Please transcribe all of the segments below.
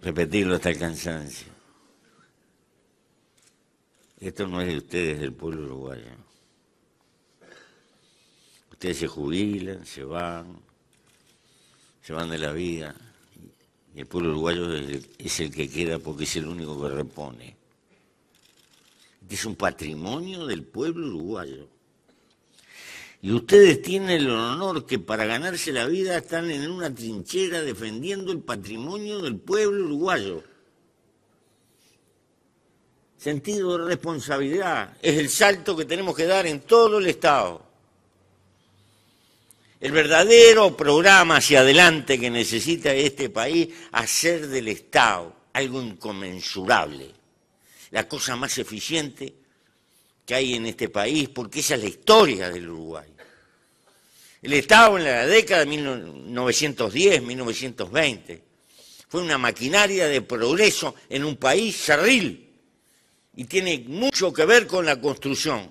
repetirlo hasta el cansancio. Esto no es de ustedes, del pueblo uruguayo. Ustedes se jubilan, se van, se van de la vida. Y el pueblo uruguayo es el, que queda porque es el único que repone. Este es un patrimonio del pueblo uruguayo. Y ustedes tienen el honor que para ganarse la vida están en una trinchera defendiendo el patrimonio del pueblo uruguayo. Sentido de responsabilidad es el salto que tenemos que dar en todo el Estado. El verdadero programa hacia adelante que necesita este país, hacer del Estado algo inconmensurable, la cosa más eficiente, que hay en este país, porque esa es la historia del Uruguay. El Estado en la década de 1910, 1920, fue una maquinaria de progreso en un país cerril y tiene mucho que ver con la construcción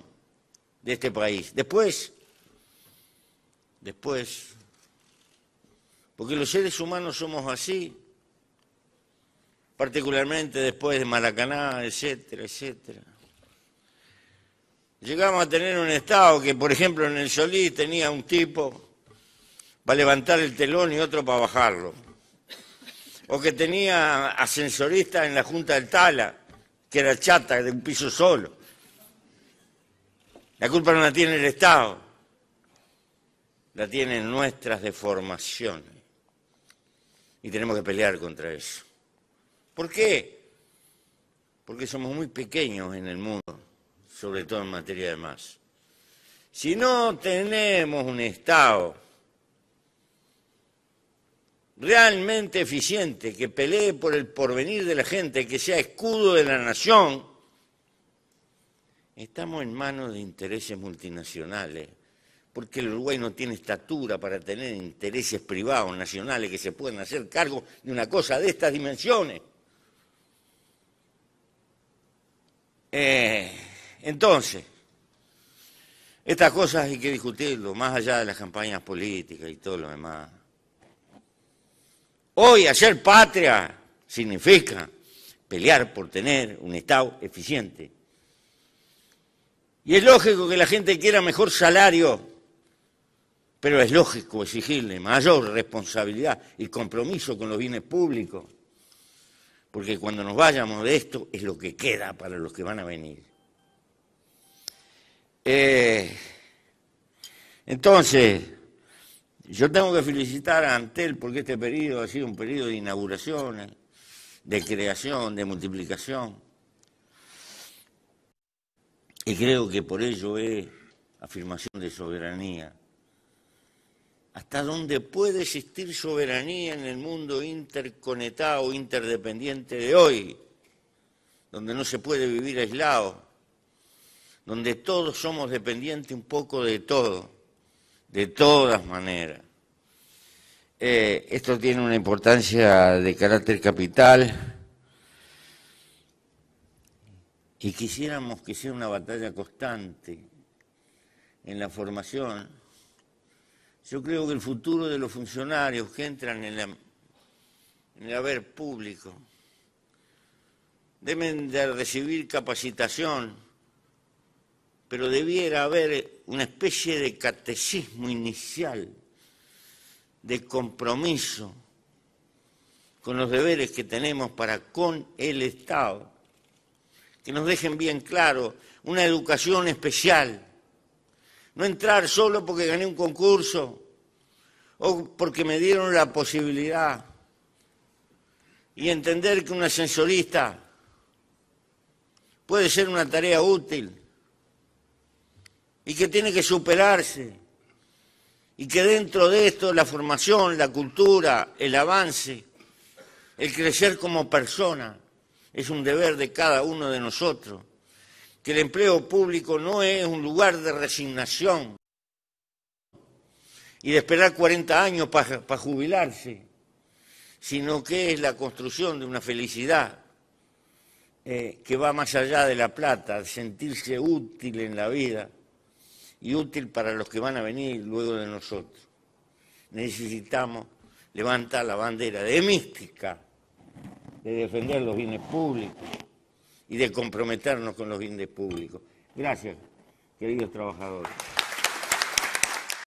de este país. Después, después, porque los seres humanos somos así, particularmente después de Malacaná, etcétera, etcétera. Llegamos a tener un Estado que, por ejemplo, en el solí tenía un tipo para levantar el telón y otro para bajarlo. O que tenía ascensoristas en la Junta del Tala, que era chata, de un piso solo. La culpa no la tiene el Estado, la tienen nuestras deformaciones. Y tenemos que pelear contra eso. ¿Por qué? Porque somos muy pequeños en el mundo sobre todo en materia de más. Si no tenemos un Estado realmente eficiente, que pelee por el porvenir de la gente, que sea escudo de la nación, estamos en manos de intereses multinacionales, porque el Uruguay no tiene estatura para tener intereses privados, nacionales, que se puedan hacer cargo de una cosa de estas dimensiones. Eh, entonces, estas cosas hay que discutirlo, más allá de las campañas políticas y todo lo demás. Hoy hacer patria significa pelear por tener un Estado eficiente. Y es lógico que la gente quiera mejor salario, pero es lógico exigirle mayor responsabilidad y compromiso con los bienes públicos, porque cuando nos vayamos de esto es lo que queda para los que van a venir. Eh, entonces, yo tengo que felicitar a Antel porque este periodo ha sido un periodo de inauguraciones, de creación, de multiplicación. Y creo que por ello es afirmación de soberanía. ¿Hasta dónde puede existir soberanía en el mundo interconectado, interdependiente de hoy, donde no se puede vivir aislado? donde todos somos dependientes un poco de todo, de todas maneras. Eh, esto tiene una importancia de carácter capital y quisiéramos que sea una batalla constante en la formación. Yo creo que el futuro de los funcionarios que entran en, en el haber público deben de recibir capacitación pero debiera haber eh, una especie de catecismo inicial, de compromiso con los deberes que tenemos para con el Estado, que nos dejen bien claro una educación especial, no entrar solo porque gané un concurso o porque me dieron la posibilidad y entender que un ascensorista puede ser una tarea útil y que tiene que superarse y que dentro de esto la formación, la cultura, el avance, el crecer como persona es un deber de cada uno de nosotros, que el empleo público no es un lugar de resignación y de esperar 40 años para jubilarse, sino que es la construcción de una felicidad eh, que va más allá de la plata, de sentirse útil en la vida y útil para los que van a venir luego de nosotros. Necesitamos levantar la bandera de mística, de defender los bienes públicos y de comprometernos con los bienes públicos. Gracias, queridos trabajadores.